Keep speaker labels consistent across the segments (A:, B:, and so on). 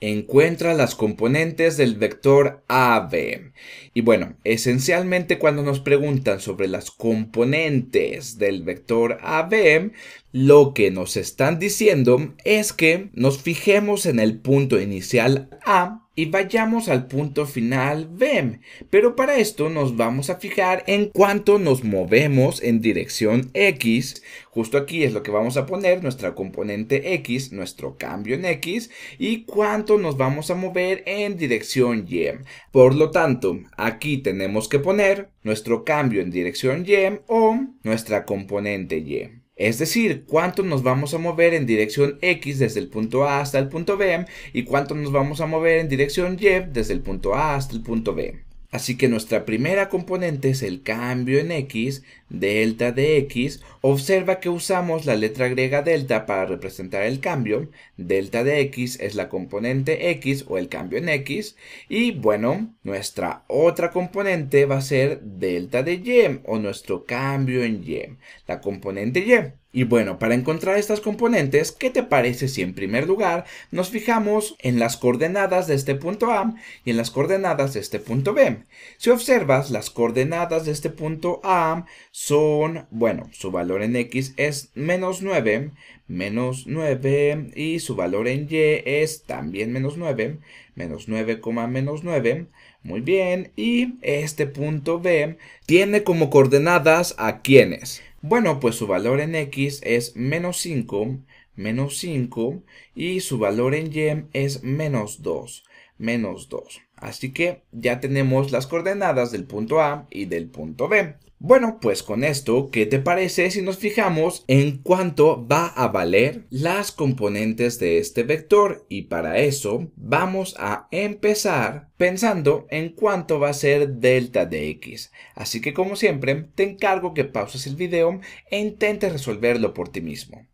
A: Encuentra las componentes del vector AB. Y bueno, esencialmente cuando nos preguntan sobre las componentes del vector AB, lo que nos están diciendo es que nos fijemos en el punto inicial A y vayamos al punto final BEM. Pero para esto nos vamos a fijar en cuánto nos movemos en dirección X. Justo aquí es lo que vamos a poner, nuestra componente X, nuestro cambio en X y cuánto nos vamos a mover en dirección Y. Por lo tanto, aquí tenemos que poner nuestro cambio en dirección Y o nuestra componente Y. Es decir, cuánto nos vamos a mover en dirección X desde el punto A hasta el punto B y cuánto nos vamos a mover en dirección Y desde el punto A hasta el punto B. Así que nuestra primera componente es el cambio en x, delta de x. Observa que usamos la letra griega delta para representar el cambio. Delta de x es la componente x o el cambio en x. Y bueno, nuestra otra componente va a ser delta de y o nuestro cambio en y, la componente y. Y bueno, para encontrar estas componentes, ¿qué te parece si en primer lugar nos fijamos en las coordenadas de este punto A y en las coordenadas de este punto B? Si observas, las coordenadas de este punto A son, bueno, su valor en X es menos 9, menos 9 y su valor en Y es también menos 9, menos 9, menos 9. Muy bien, y este punto B tiene como coordenadas a quienes bueno, pues su valor en X es menos 5, menos 5 y su valor en Y es menos 2, menos 2. Así que ya tenemos las coordenadas del punto A y del punto B. Bueno, pues con esto, ¿qué te parece si nos fijamos en cuánto va a valer las componentes de este vector? Y para eso vamos a empezar pensando en cuánto va a ser delta de x. Así que como siempre, te encargo que pauses el video e intentes resolverlo por ti mismo.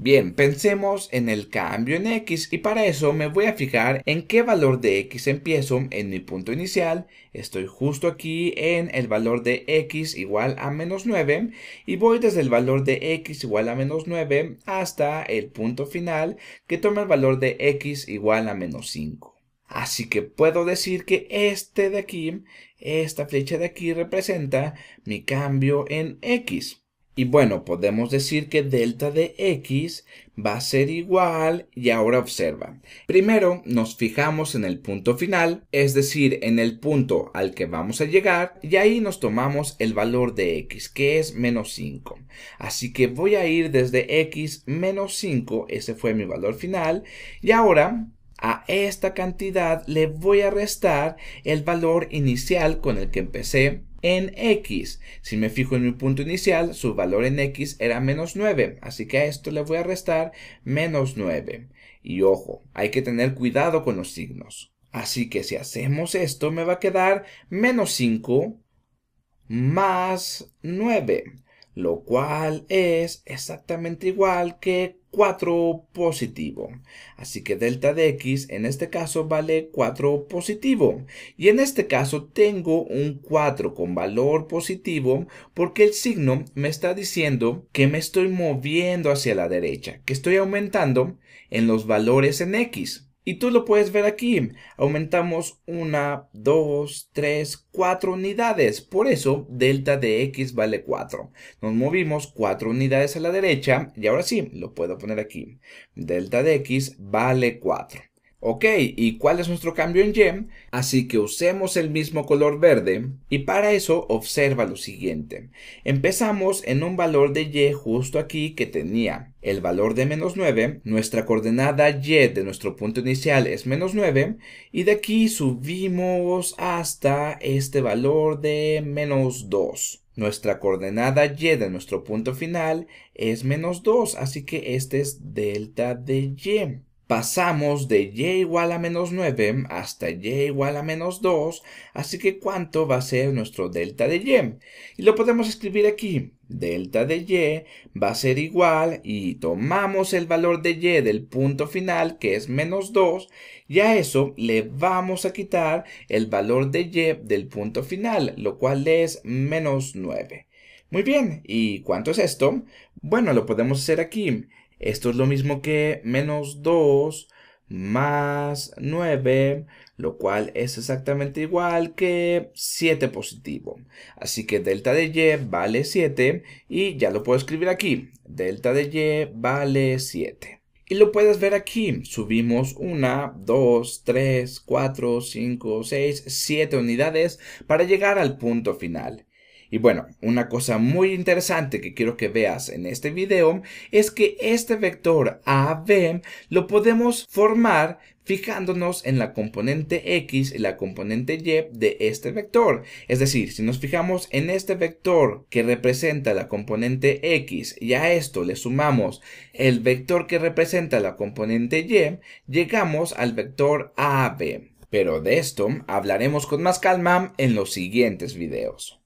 A: Bien, pensemos en el cambio en X y para eso me voy a fijar en qué valor de X empiezo en mi punto inicial. Estoy justo aquí en el valor de X igual a menos 9 y voy desde el valor de X igual a menos 9 hasta el punto final que toma el valor de X igual a menos 5. Así que puedo decir que este de aquí, esta flecha de aquí representa mi cambio en X. Y bueno, podemos decir que delta de x va a ser igual, y ahora observa. Primero nos fijamos en el punto final, es decir, en el punto al que vamos a llegar, y ahí nos tomamos el valor de x, que es menos 5. Así que voy a ir desde x menos 5, ese fue mi valor final, y ahora a esta cantidad le voy a restar el valor inicial con el que empecé, en x. Si me fijo en mi punto inicial, su valor en x era menos 9, así que a esto le voy a restar menos 9. Y ojo, hay que tener cuidado con los signos. Así que si hacemos esto, me va a quedar menos 5 más 9 lo cual es exactamente igual que 4 positivo. Así que delta de x en este caso vale 4 positivo. Y en este caso tengo un 4 con valor positivo porque el signo me está diciendo que me estoy moviendo hacia la derecha, que estoy aumentando en los valores en x. Y tú lo puedes ver aquí. Aumentamos una, dos, tres, cuatro unidades. Por eso delta de x vale 4. Nos movimos cuatro unidades a la derecha. Y ahora sí, lo puedo poner aquí. Delta de x vale 4. Ok, ¿y cuál es nuestro cambio en y? Así que usemos el mismo color verde y para eso observa lo siguiente. Empezamos en un valor de y justo aquí que tenía el valor de menos 9, nuestra coordenada y de nuestro punto inicial es menos 9 y de aquí subimos hasta este valor de menos 2. Nuestra coordenada y de nuestro punto final es menos 2, así que este es delta de y pasamos de y igual a menos 9 hasta y igual a menos 2, así que ¿cuánto va a ser nuestro delta de y? Y lo podemos escribir aquí. Delta de y va a ser igual y tomamos el valor de y del punto final que es menos 2 y a eso le vamos a quitar el valor de y del punto final, lo cual es menos 9. Muy bien, ¿y cuánto es esto? Bueno, lo podemos hacer aquí. Esto es lo mismo que menos 2 más 9, lo cual es exactamente igual que 7 positivo. Así que delta de y vale 7 y ya lo puedo escribir aquí. Delta de y vale 7. Y lo puedes ver aquí, subimos 1, 2, 3, 4, 5, 6, 7 unidades para llegar al punto final. Y bueno, una cosa muy interesante que quiero que veas en este video es que este vector AB lo podemos formar fijándonos en la componente X y la componente Y de este vector. Es decir, si nos fijamos en este vector que representa la componente X y a esto le sumamos el vector que representa la componente Y, llegamos al vector AB. Pero de esto hablaremos con más calma en los siguientes videos.